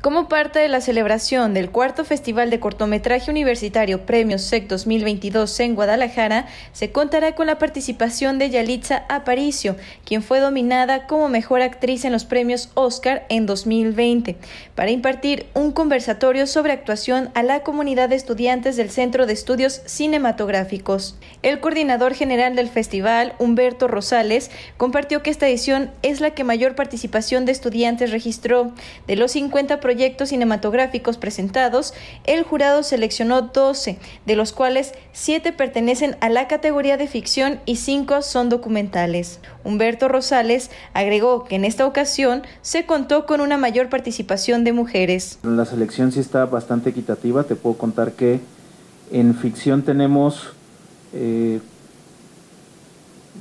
Como parte de la celebración del cuarto Festival de Cortometraje Universitario Premios SEC 2022 en Guadalajara, se contará con la participación de Yalitza Aparicio, quien fue dominada como mejor actriz en los premios Oscar en 2020, para impartir un conversatorio sobre actuación a la comunidad de estudiantes del Centro de Estudios Cinematográficos. El coordinador general del festival, Humberto Rosales, compartió que esta edición es la que mayor participación de estudiantes registró. De los 50 proyectos cinematográficos presentados, el jurado seleccionó 12, de los cuales 7 pertenecen a la categoría de ficción y 5 son documentales. Humberto Rosales agregó que en esta ocasión se contó con una mayor participación de mujeres. La selección sí está bastante equitativa, te puedo contar que en ficción tenemos, eh,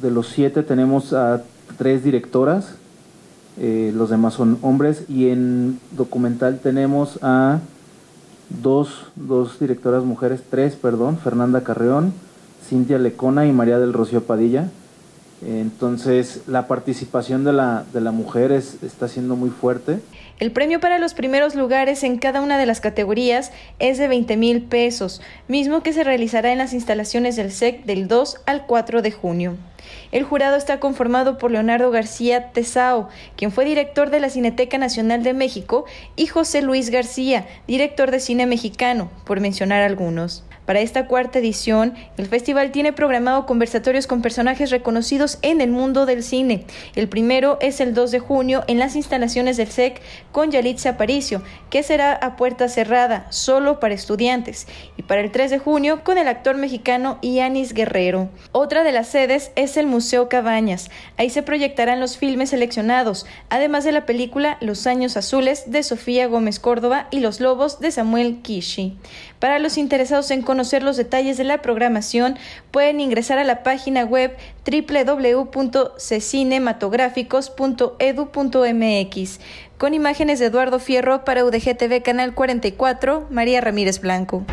de los 7 tenemos a 3 directoras, eh, los demás son hombres. Y en documental tenemos a dos, directoras mujeres, tres, perdón, Fernanda Carreón, Cintia Lecona y María del Rocío Padilla. Entonces, la participación de la, de mujer está siendo muy fuerte. El premio para los primeros lugares en cada una de las categorías es de 20 mil pesos, mismo que se realizará en las instalaciones del SEC e del 2 al 4 de junio. El jurado está conformado por Leonardo García Tesao, quien fue director de la Cineteca Nacional de México, y José Luis García, director de cine mexicano, por mencionar algunos. Para esta cuarta edición, el festival tiene programado conversatorios con personajes reconocidos en el mundo del cine. El primero es el 2 de junio en las instalaciones del SEC e con Yalitza Aparicio, que será a puerta cerrada, solo para estudiantes, para el 3 de junio con el actor mexicano Ianis Guerrero. Otra de las sedes es el Museo Cabañas. Ahí se proyectarán los filmes seleccionados, además de la película Los Años Azules de Sofía Gómez Córdoba y Los Lobos de Samuel Kishi. Para los interesados en conocer los detalles de la programación, pueden ingresar a la página web www.cinematográficos.edu.mx. Con imágenes de Eduardo Fierro para UDGTV Canal 44, María Ramírez Blanco.